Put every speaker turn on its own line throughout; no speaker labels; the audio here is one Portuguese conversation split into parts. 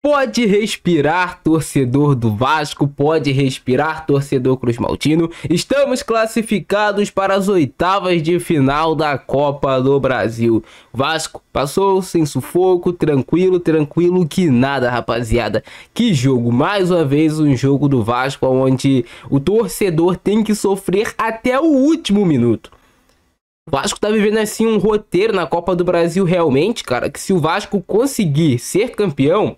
Pode respirar, torcedor do Vasco, pode respirar, torcedor Cruz Maltino. Estamos classificados para as oitavas de final da Copa do Brasil. Vasco passou sem sufoco, tranquilo, tranquilo que nada, rapaziada. Que jogo, mais uma vez um jogo do Vasco onde o torcedor tem que sofrer até o último minuto. O Vasco tá vivendo assim um roteiro na Copa do Brasil realmente, cara, que se o Vasco conseguir ser campeão,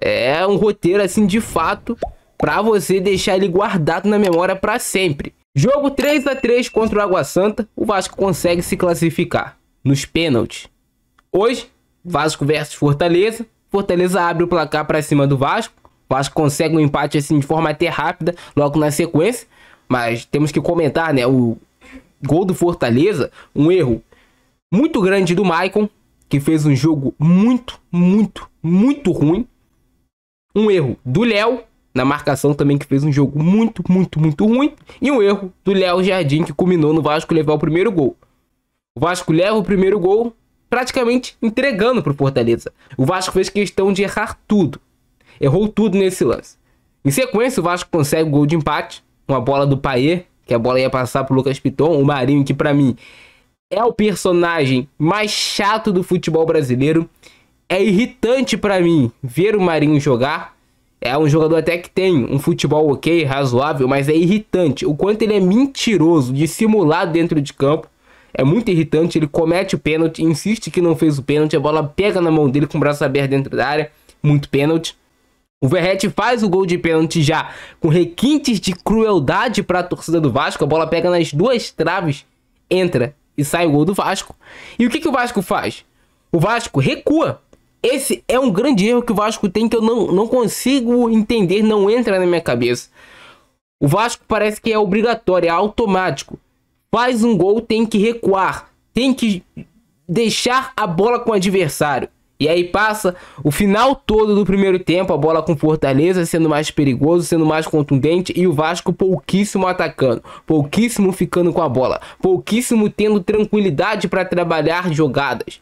é um roteiro assim de fato para você deixar ele guardado na memória para sempre. Jogo 3 a 3 contra o Água Santa, o Vasco consegue se classificar nos pênaltis. Hoje, Vasco versus Fortaleza. Fortaleza abre o placar para cima do Vasco. O Vasco consegue um empate assim de forma até rápida, logo na sequência. Mas temos que comentar, né? O gol do Fortaleza, um erro muito grande do Maicon, que fez um jogo muito, muito, muito ruim um erro do Léo na marcação também que fez um jogo muito, muito, muito ruim e um erro do Léo Jardim que culminou no Vasco levar o primeiro gol. O Vasco leva o primeiro gol praticamente entregando para o Fortaleza. O Vasco fez questão de errar tudo. Errou tudo nesse lance. Em sequência, o Vasco consegue o gol de empate, uma bola do Paier, que a bola ia passar para Lucas Piton, o Marinho que para mim é o personagem mais chato do futebol brasileiro. É irritante para mim ver o Marinho jogar. É um jogador até que tem um futebol ok, razoável, mas é irritante. O quanto ele é mentiroso, dissimulado dentro de campo. É muito irritante, ele comete o pênalti, insiste que não fez o pênalti, a bola pega na mão dele com o braço aberto dentro da área, muito pênalti. O Verrete faz o gol de pênalti já com requintes de crueldade para a torcida do Vasco, a bola pega nas duas traves, entra e sai o gol do Vasco. E o que, que o Vasco faz? O Vasco recua, esse é um grande erro que o Vasco tem que eu não, não consigo entender, não entra na minha cabeça. O Vasco parece que é obrigatório, é automático. Faz um gol, tem que recuar, tem que deixar a bola com o adversário. E aí passa o final todo do primeiro tempo, a bola com Fortaleza sendo mais perigoso, sendo mais contundente e o Vasco pouquíssimo atacando, pouquíssimo ficando com a bola, pouquíssimo tendo tranquilidade para trabalhar jogadas.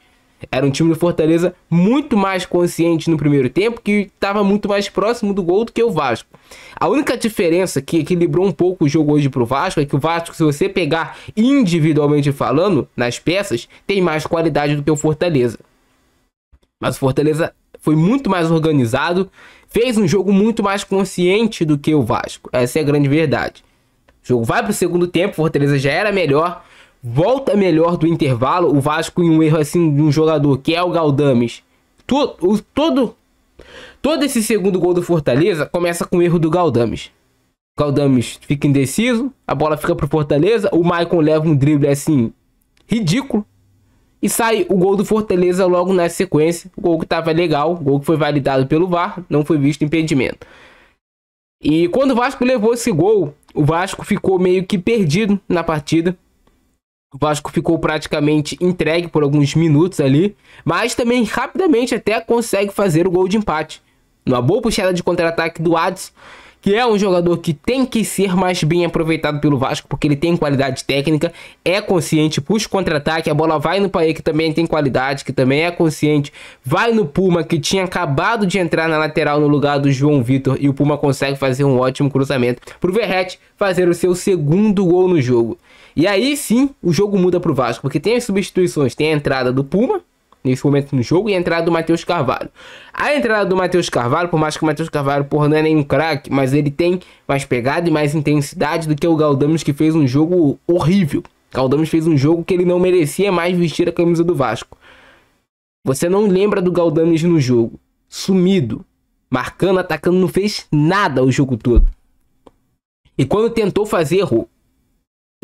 Era um time do Fortaleza muito mais consciente no primeiro tempo, que estava muito mais próximo do gol do que o Vasco. A única diferença que equilibrou um pouco o jogo hoje para o Vasco é que o Vasco, se você pegar individualmente falando, nas peças, tem mais qualidade do que o Fortaleza. Mas o Fortaleza foi muito mais organizado, fez um jogo muito mais consciente do que o Vasco. Essa é a grande verdade. O jogo vai para o segundo tempo, o Fortaleza já era melhor, volta melhor do intervalo, o Vasco em um erro assim de um jogador que é o Galdames. Todo, todo, todo esse segundo gol do Fortaleza começa com o erro do Galdames. O Galdames fica indeciso, a bola fica pro Fortaleza, o Maicon leva um drible assim ridículo e sai o gol do Fortaleza logo na sequência. O gol que estava legal, o gol que foi validado pelo VAR, não foi visto impedimento. E quando o Vasco levou esse gol, o Vasco ficou meio que perdido na partida. O Vasco ficou praticamente entregue por alguns minutos ali, mas também rapidamente até consegue fazer o gol de empate. Numa boa puxada de contra-ataque do Adson, que é um jogador que tem que ser mais bem aproveitado pelo Vasco, porque ele tem qualidade técnica, é consciente, puxa contra-ataque, a bola vai no Paê, que também tem qualidade, que também é consciente, vai no Puma, que tinha acabado de entrar na lateral no lugar do João Vitor, e o Puma consegue fazer um ótimo cruzamento para o Verrete fazer o seu segundo gol no jogo. E aí sim o jogo muda para o Vasco, porque tem as substituições, tem a entrada do Puma, nesse momento no jogo, e a entrada do Matheus Carvalho. A entrada do Matheus Carvalho, por mais que o Matheus Carvalho porra, não é nenhum craque, mas ele tem mais pegada e mais intensidade do que o Galdames, que fez um jogo horrível. Galdames fez um jogo que ele não merecia mais vestir a camisa do Vasco. Você não lembra do Galdames no jogo, sumido, marcando, atacando, não fez nada o jogo todo. E quando tentou fazer, errou.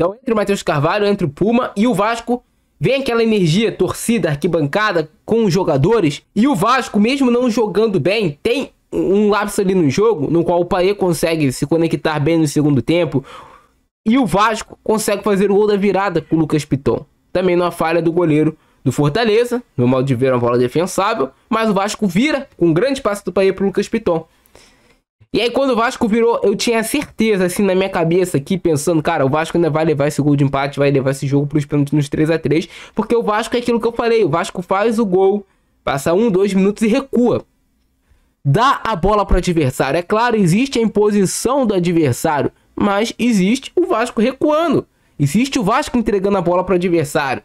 Então, entre o Matheus Carvalho, entre o Puma e o Vasco, vem aquela energia, torcida, arquibancada com os jogadores. E o Vasco, mesmo não jogando bem, tem um lapso ali no jogo, no qual o Paê consegue se conectar bem no segundo tempo. E o Vasco consegue fazer o gol da virada com o Lucas Piton. Também numa falha do goleiro do Fortaleza, no modo de ver uma bola defensável, mas o Vasco vira com um grande passe do Paê para o Lucas Piton. E aí quando o Vasco virou, eu tinha certeza, assim, na minha cabeça aqui, pensando, cara, o Vasco ainda vai levar esse gol de empate, vai levar esse jogo pros pênaltis nos 3 a 3 porque o Vasco é aquilo que eu falei, o Vasco faz o gol, passa um, dois minutos e recua. Dá a bola para o adversário. É claro, existe a imposição do adversário, mas existe o Vasco recuando. Existe o Vasco entregando a bola para o adversário.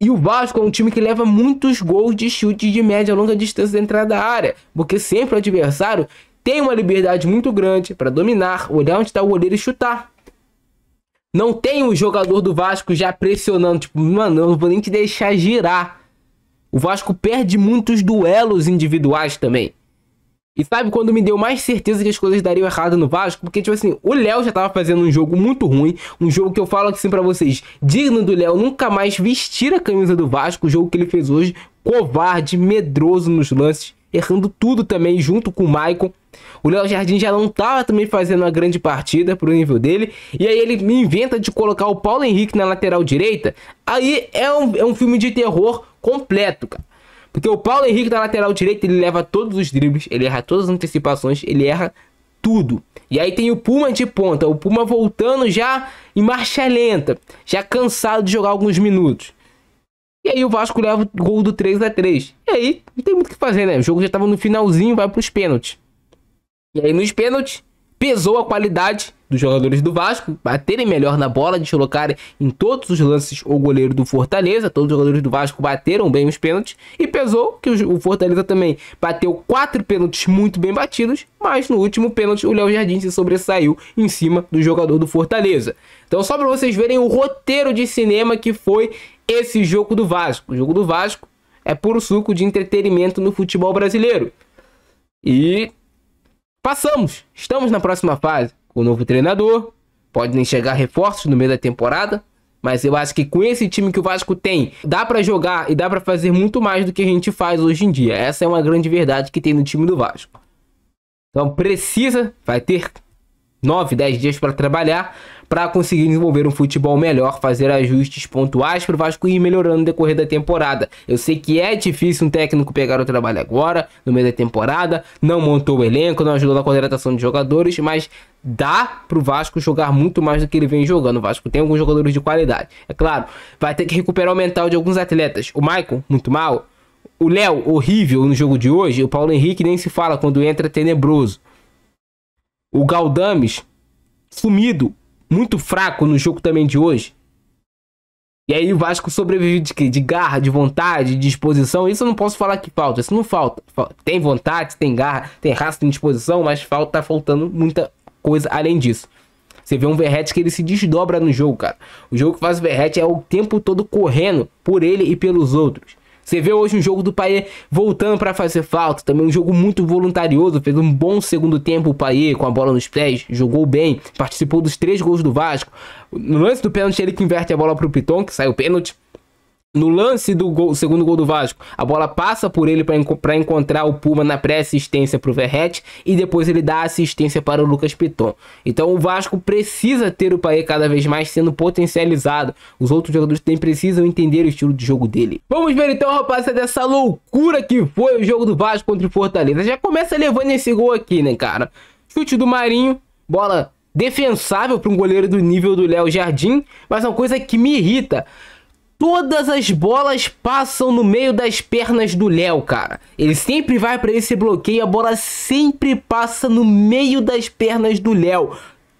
E o Vasco é um time que leva muitos gols de chute de média longa distância da entrada da área, porque sempre o adversário tem uma liberdade muito grande para dominar, olhar onde está o goleiro e chutar. Não tem o jogador do Vasco já pressionando, tipo, mano, eu não vou nem te deixar girar. O Vasco perde muitos duelos individuais também. E sabe quando me deu mais certeza que as coisas dariam errado no Vasco? Porque, tipo assim, o Léo já tava fazendo um jogo muito ruim. Um jogo que eu falo assim para vocês, digno do Léo nunca mais vestir a camisa do Vasco. O jogo que ele fez hoje, covarde, medroso nos lances, errando tudo também, junto com o Maicon. O Léo Jardim já não estava tá também fazendo uma grande partida pro nível dele. E aí ele inventa de colocar o Paulo Henrique na lateral direita. Aí é um, é um filme de terror completo, cara. Porque o Paulo Henrique na lateral direita, ele leva todos os dribles, ele erra todas as antecipações, ele erra tudo. E aí tem o Puma de ponta, o Puma voltando já em marcha lenta, já cansado de jogar alguns minutos. E aí o Vasco leva o gol do 3 a 3. E aí, não tem muito o que fazer, né? O jogo já estava no finalzinho, vai para os pênaltis. E aí nos pênaltis, pesou a qualidade dos jogadores do Vasco, baterem melhor na bola, deslocarem em todos os lances o goleiro do Fortaleza. Todos os jogadores do Vasco bateram bem os pênaltis. E pesou que o Fortaleza também bateu quatro pênaltis muito bem batidos, mas no último pênalti o Léo Jardim se sobressaiu em cima do jogador do Fortaleza. Então, só para vocês verem o roteiro de cinema que foi esse jogo do Vasco. O jogo do Vasco é puro suco de entretenimento no futebol brasileiro. E Passamos, estamos na próxima fase com o novo treinador. pode nem chegar reforços no meio da temporada, mas eu acho que com esse time que o Vasco tem, dá para jogar e dá para fazer muito mais do que a gente faz hoje em dia. Essa é uma grande verdade que tem no time do Vasco. Então precisa, vai ter 9, 10 dias para trabalhar para conseguir desenvolver um futebol melhor, fazer ajustes pontuais para o Vasco ir melhorando no decorrer da temporada. Eu sei que é difícil um técnico pegar o trabalho agora, no meio da temporada, não montou o elenco, não ajudou na contratação de jogadores, mas dá para o Vasco jogar muito mais do que ele vem jogando. O Vasco tem alguns jogadores de qualidade, é claro. Vai ter que recuperar o mental de alguns atletas. O Maicon, muito mal. O Léo, horrível no jogo de hoje. O Paulo Henrique nem se fala quando entra tenebroso. O Galdames, sumido, muito fraco no jogo também de hoje. E aí o Vasco sobrevive de quê? De garra, de vontade, de disposição. Isso eu não posso falar que falta. Isso não falta. Tem vontade, tem garra, tem raça, tem disposição, mas falta, tá faltando muita coisa além disso. Você vê um Verrete que ele se desdobra no jogo, cara. O jogo que faz o Verrete é o tempo todo correndo por ele e pelos outros. Você vê hoje um jogo do Payet voltando para fazer falta, também um jogo muito voluntarioso, fez um bom segundo tempo o Payet com a bola nos pés, jogou bem, participou dos três gols do Vasco. No lance do pênalti ele que inverte a bola para o Piton, que sai o pênalti, no lance do gol, segundo gol do Vasco, a bola passa por ele para encontrar o Puma na pré-assistência para o Verrete e depois ele dá assistência para o Lucas Piton. Então o Vasco precisa ter o Paê cada vez mais sendo potencializado. Os outros jogadores também precisam entender o estilo de jogo dele. Vamos ver então, rapaziada, essa loucura que foi o jogo do Vasco contra o Fortaleza. Já começa levando esse gol aqui, né, cara? Chute do Marinho, bola defensável para um goleiro do nível do Léo Jardim, mas uma coisa que me irrita todas as bolas passam no meio das pernas do Léo, cara. Ele sempre vai para esse bloqueio, a bola sempre passa no meio das pernas do Léo.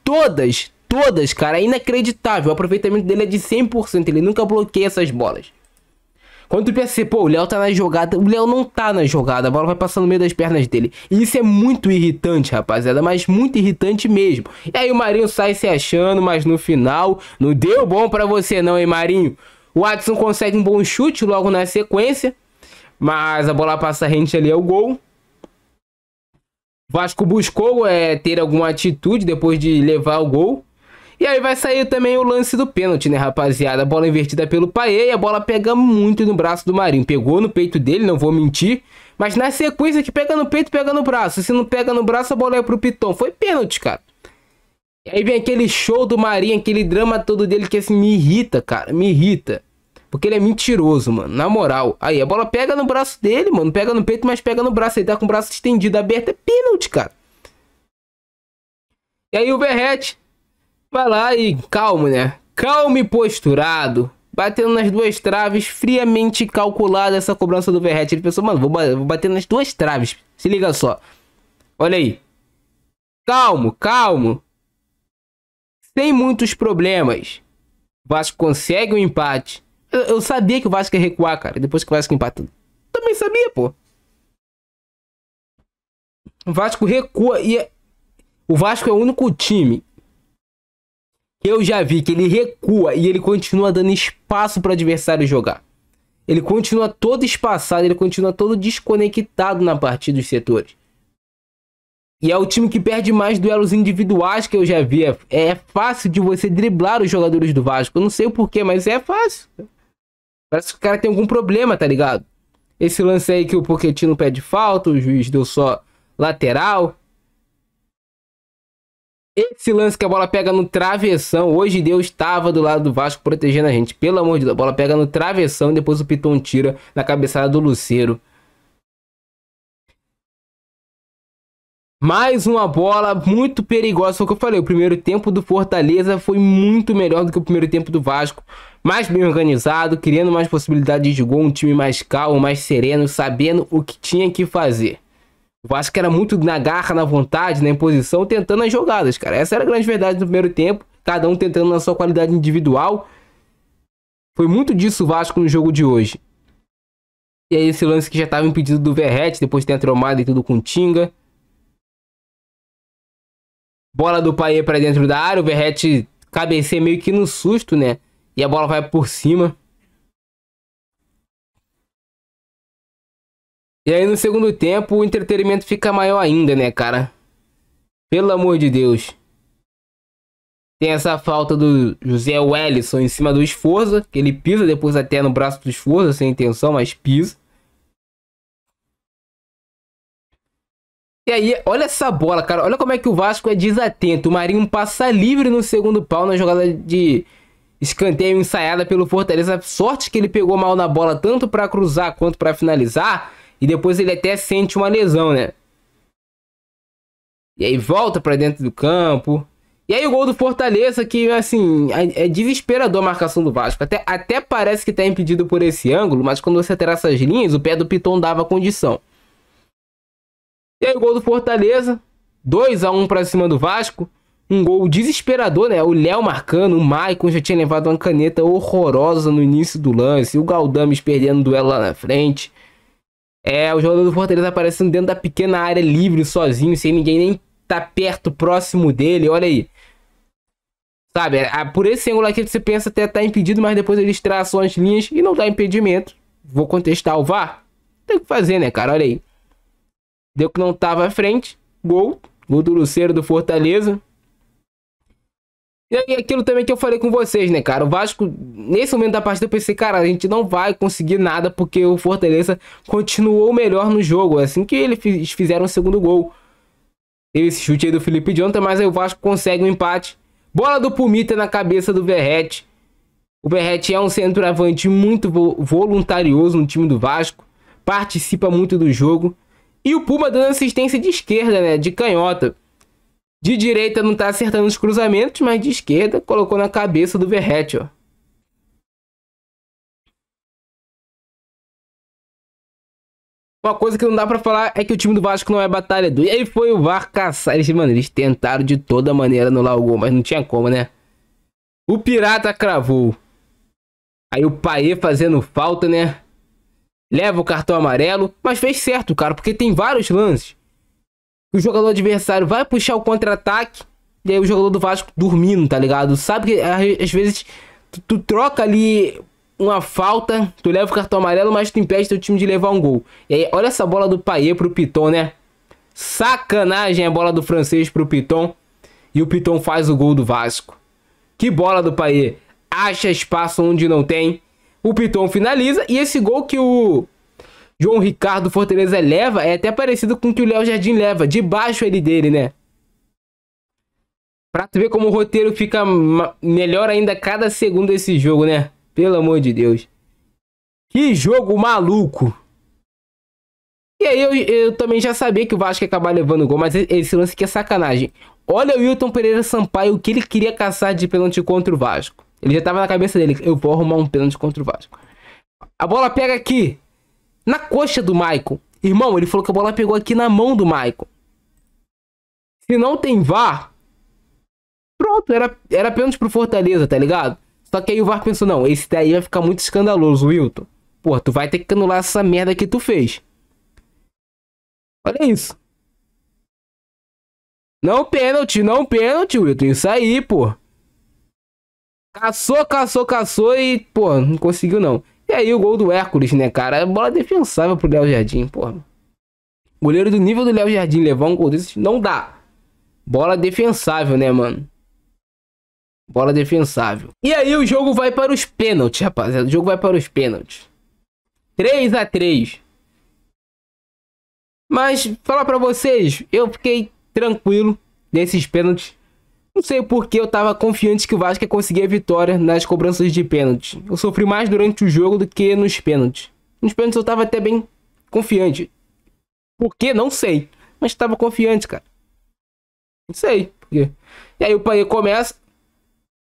Todas, todas, cara. É inacreditável. O aproveitamento dele é de 100%. Ele nunca bloqueia essas bolas. Quando tu pensa assim, pô, o Léo tá na jogada. O Léo não tá na jogada, a bola vai passando no meio das pernas dele. E isso é muito irritante, rapaziada, mas muito irritante mesmo. E aí o Marinho sai se achando, mas no final, não deu bom pra você não, hein, Marinho? O Adson consegue um bom chute logo na sequência. Mas a bola passa rente ali ao gol. Vasco buscou é, ter alguma atitude depois de levar o gol. E aí vai sair também o lance do pênalti, né, rapaziada? A bola invertida pelo Paê e a bola pega muito no braço do Marinho. Pegou no peito dele, não vou mentir. Mas na sequência que pega no peito, pega no braço. Se não pega no braço, a bola é pro Piton. Foi pênalti, cara. E aí vem aquele show do Marinho, aquele drama todo dele que assim, me irrita, cara, me irrita. Porque ele é mentiroso, mano, na moral. Aí a bola pega no braço dele, mano, pega no peito, mas pega no braço. Ele tá com o braço estendido, aberto, é pênalti, cara. E aí o Verrete vai lá e calmo, né? Calmo e posturado, batendo nas duas traves, friamente calculada essa cobrança do Verrete. Ele pensou, mano, vou, vou bater nas duas traves. Se liga só. Olha aí. Calmo, calmo sem muitos problemas. O Vasco consegue o um empate. Eu, eu, sabia que o Vasco ia recuar, cara. Depois que o Vasco empatou. Também sabia, pô. O Vasco recua e. É, o Vasco é o único time eu já vi que ele recua e ele continua dando espaço para o adversário jogar. Ele continua todo espaçado, ele continua todo desconectado na parte dos setores. E é o time que perde mais duelos individuais que eu já vi. É, é fácil de você driblar os jogadores do Vasco. Eu não sei o porquê, mas é fácil. Parece que o cara tem algum problema, tá ligado? Esse lance aí que o Poquetino pede falta, o juiz deu só lateral. Esse lance que a bola pega no travessão. Hoje Deus estava do lado do Vasco protegendo a gente. Pelo amor de Deus, a bola pega no travessão. Depois o Piton tira na cabeçada do Luceiro. Mais uma bola muito perigosa, foi o que eu falei. O primeiro tempo do Fortaleza foi muito melhor do que o primeiro tempo do Vasco. Mais bem organizado, criando mais possibilidades de gol, um time mais calmo, mais sereno, sabendo o que tinha que fazer. O Vasco era muito na garra, na vontade, na imposição, tentando as jogadas, cara. Essa era a grande verdade do primeiro tempo, cada um tentando na sua qualidade individual. Foi muito disso o Vasco no jogo de hoje. E aí esse lance que já estava impedido do Verrete, depois tem a tromada e tudo com o Tinga. Bola do Paê para dentro da área. O Verrete cabeceia meio que no susto, né? E a bola vai por cima. E aí no segundo tempo o entretenimento fica maior ainda, né, cara? Pelo amor de Deus. Tem essa falta do José Wellison em cima do Esforza, que ele pisa depois até no braço do Esforza, sem intenção, mas pisa. E aí, olha essa bola, cara. Olha como é que o Vasco é desatento. O Marinho passa livre no segundo pau na jogada de escanteio ensaiada pelo Fortaleza. Sorte que ele pegou mal na bola, tanto para cruzar quanto para finalizar. E depois ele até sente uma lesão, né? E aí volta para dentro do campo. E aí o gol do Fortaleza, que assim, é, é, desesperador a marcação do Vasco. Até, até parece que tá impedido por esse ângulo, mas quando você terá essas linhas, o pé do Piton dava condição. E aí o gol do Fortaleza, 2 a 1 para cima do Vasco. Um gol desesperador, né? O Léo marcando, o Maicon já tinha levado uma caneta horrorosa no início do lance. O Galdames perdendo o duelo lá na frente. É, o jogador do Fortaleza aparecendo dentro da pequena área livre, sozinho, sem ninguém nem tá perto, próximo dele. Olha aí. Sabe, é, é por esse ângulo aqui você pensa até tá impedido, mas depois eles traçam as linhas e não dá impedimento. Vou contestar o VAR? Tem que fazer, né, cara? Olha aí. Deu que não tava à frente. Gol. Gol do Luceiro do Fortaleza. E aí aquilo também que eu falei com vocês, né, cara? O Vasco, nesse momento da partida, eu pensei, cara, a gente não vai conseguir nada porque o Fortaleza continuou melhor no jogo. Assim que eles fizeram o segundo gol. Teve esse chute aí do Felipe Jonathan, mas aí o Vasco consegue o um empate. Bola do Pumita na cabeça do Verrete. O Verrete é um centroavante muito voluntarioso no time do Vasco. Participa muito do jogo. E o Puma dando assistência de esquerda, né? De canhota. De direita não tá acertando os cruzamentos, mas de esquerda colocou na cabeça do Verrete, ó. Uma coisa que não dá para falar é que o time do Vasco não é batalhador. E aí foi o VAR caçar. Eles, mano, eles tentaram de toda maneira no largou, mas não tinha como, né? O Pirata cravou. Aí o Paê fazendo falta, né? leva o cartão amarelo, mas fez certo, cara, porque tem vários lances. O jogador adversário vai puxar o contra-ataque e aí o jogador do Vasco dormindo, tá ligado? Sabe que às vezes tu, tu, troca ali uma falta, tu leva o cartão amarelo, mas tu impede teu time de levar um gol. E aí, olha essa bola do Paier pro Piton, né? Sacanagem a bola do francês pro Piton. E o Piton faz o gol do Vasco. Que bola do Paier. Acha espaço onde não tem o Piton finaliza. E esse gol que o João Ricardo Fortaleza leva é até parecido com o que o Léo Jardim leva. debaixo ele dele, né? Pra tu ver como o roteiro fica melhor ainda cada segundo desse jogo, né? Pelo amor de Deus. Que jogo maluco. E aí eu, eu também já sabia que o Vasco ia acabar levando o gol, mas esse lance aqui é sacanagem. Olha o Wilton Pereira Sampaio, o que ele queria caçar de pênalti contra o Vasco. Ele já tava na cabeça dele, eu vou arrumar um pênalti contra o Vasco. A bola pega aqui, na coxa do Maicon. Irmão, ele falou que a bola pegou aqui na mão do Maicon. Se não tem VAR, pronto, era, era pênalti pro Fortaleza, tá ligado? Só que aí o VAR pensou, não, esse daí vai ficar muito escandaloso, Wilton. Pô, tu vai ter que canular essa merda que tu fez. Olha isso. Não pênalti, não pênalti, Wilton. Isso aí, pô. Caçou, caçou, caçou e, pô, não conseguiu não. E aí o gol do Hércules, né, cara? É bola defensável pro Léo Jardim, pô. Goleiro do nível do Léo Jardim levar um gol desses não dá. Bola defensável, né, mano? Bola defensável. E aí o jogo vai para os pênaltis, rapaziada. O jogo vai para os pênaltis. 3 a 3 Mas, falar pra vocês, eu fiquei tranquilo nesses pênaltis. Não sei por que eu estava confiante que o Vasco ia conseguir a vitória nas cobranças de pênalti. Eu sofri mais durante o jogo do que nos pênaltis. Nos pênaltis eu estava até bem confiante. Por que? Não sei. Mas estava confiante, cara. Não sei por quê. E aí o Paê começa.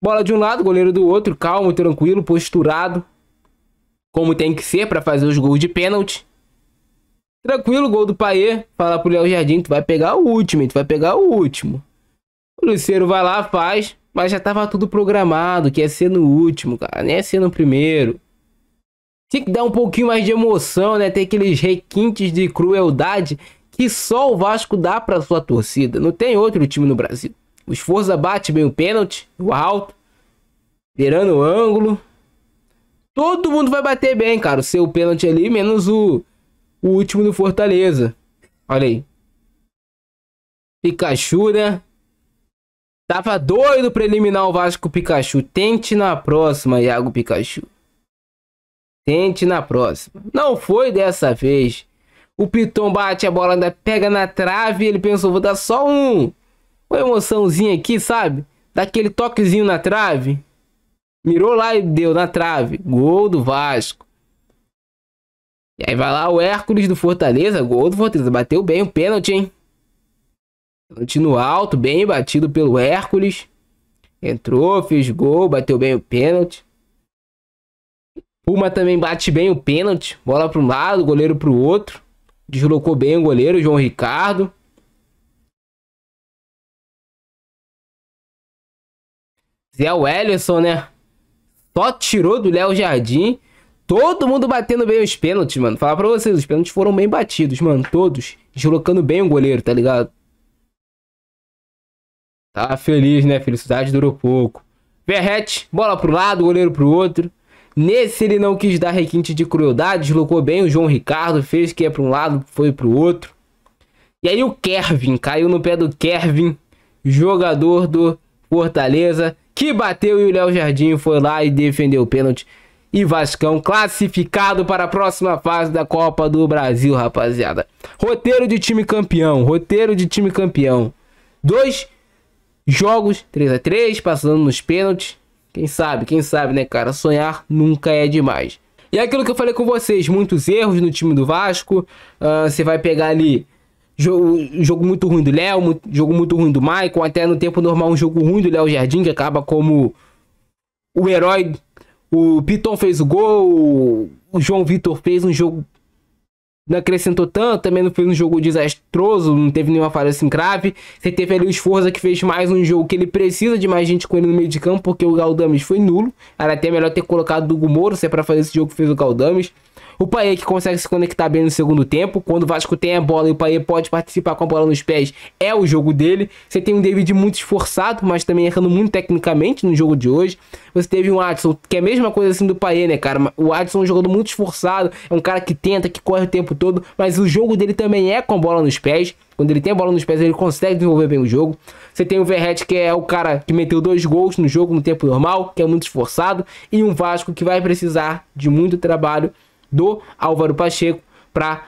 Bola de um lado, goleiro do outro. Calmo, tranquilo, posturado. Como tem que ser para fazer os gols de pênalti. Tranquilo, gol do Paê. Fala pro Léo Jardim, tu vai pegar o último, tu vai pegar o último. Cruzeiro vai lá, faz. Mas já tava tudo programado, que ia ser no último, cara. Nem ia ser no primeiro. Tinha que dar um pouquinho mais de emoção, né? Ter aqueles requintes de crueldade que só o Vasco dá para sua torcida. Não tem outro time no Brasil. O Forza bate bem o pênalti, o alto, virando o ângulo. Todo mundo vai bater bem, cara. O seu pênalti ali, menos o, o último do Fortaleza. Olha aí. Pikachu, né? Tava doido pra eliminar o Vasco Pikachu. Tente na próxima, Iago Pikachu. Tente na próxima. Não foi dessa vez. O Piton bate a bola, ainda pega na trave. Ele pensou, vou dar só um. Uma emoçãozinha aqui, sabe? Daquele toquezinho na trave. Mirou lá e deu na trave. Gol do Vasco. E aí vai lá o Hércules do Fortaleza. Gol do Fortaleza. Bateu bem o pênalti, hein? Tiro alto, bem batido pelo Hércules. Entrou, fez gol, bateu bem o pênalti. Puma também bate bem o pênalti. Bola para um lado, goleiro para o outro. Deslocou bem o goleiro, João Ricardo. Zé Wellison, né? Só tirou do Léo Jardim. Todo mundo batendo bem os pênaltis, mano. Falar pra vocês, os pênaltis foram bem batidos, mano. Todos. Deslocando bem o goleiro, tá ligado? Tá feliz, né? Felicidade durou pouco. Verrete, bola pro lado, goleiro pro outro. Nesse ele não quis dar requinte de crueldade, deslocou bem o João Ricardo, fez que ia é pra um lado, foi pro outro. E aí o Kervin, caiu no pé do Kervin, jogador do Fortaleza, que bateu e o Léo Jardim foi lá e defendeu o pênalti. E Vascão classificado para a próxima fase da Copa do Brasil, rapaziada. Roteiro de time campeão, roteiro de time campeão. Dois jogos, 3 a 3 passando nos pênaltis. Quem sabe, quem sabe, né, cara? Sonhar nunca é demais. E é aquilo que eu falei com vocês, muitos erros no time do Vasco. Uh, você vai pegar ali jogo, jogo muito ruim do Léo, jogo muito ruim do Maicon, até no tempo normal um jogo ruim do Léo Jardim, que acaba como o herói. O Piton fez o gol, o João Vitor fez um jogo não acrescentou tanto, também não fez um jogo desastroso, não teve nenhuma falha assim grave. Você teve ali o Esforza que fez mais um jogo que ele precisa de mais gente com ele no meio de campo, porque o Galdames foi nulo. Era até melhor ter colocado o Gumoro, se é pra fazer esse jogo que fez o Galdames. O Paê que consegue se conectar bem no segundo tempo. Quando o Vasco tem a bola e o Paê pode participar com a bola nos pés, é o jogo dele. Você tem um David muito esforçado, mas também errando muito tecnicamente no jogo de hoje. Você teve um Adson, que é a mesma coisa assim do Paê, né, cara? O Adson é um jogador muito esforçado, é um cara que tenta, que corre o tempo todo, mas o jogo dele também é com a bola nos pés. Quando ele tem a bola nos pés, ele consegue desenvolver bem o jogo. Você tem o Verret, que é o cara que meteu dois gols no jogo no tempo normal, que é muito esforçado. E um Vasco que vai precisar de muito trabalho do Álvaro Pacheco para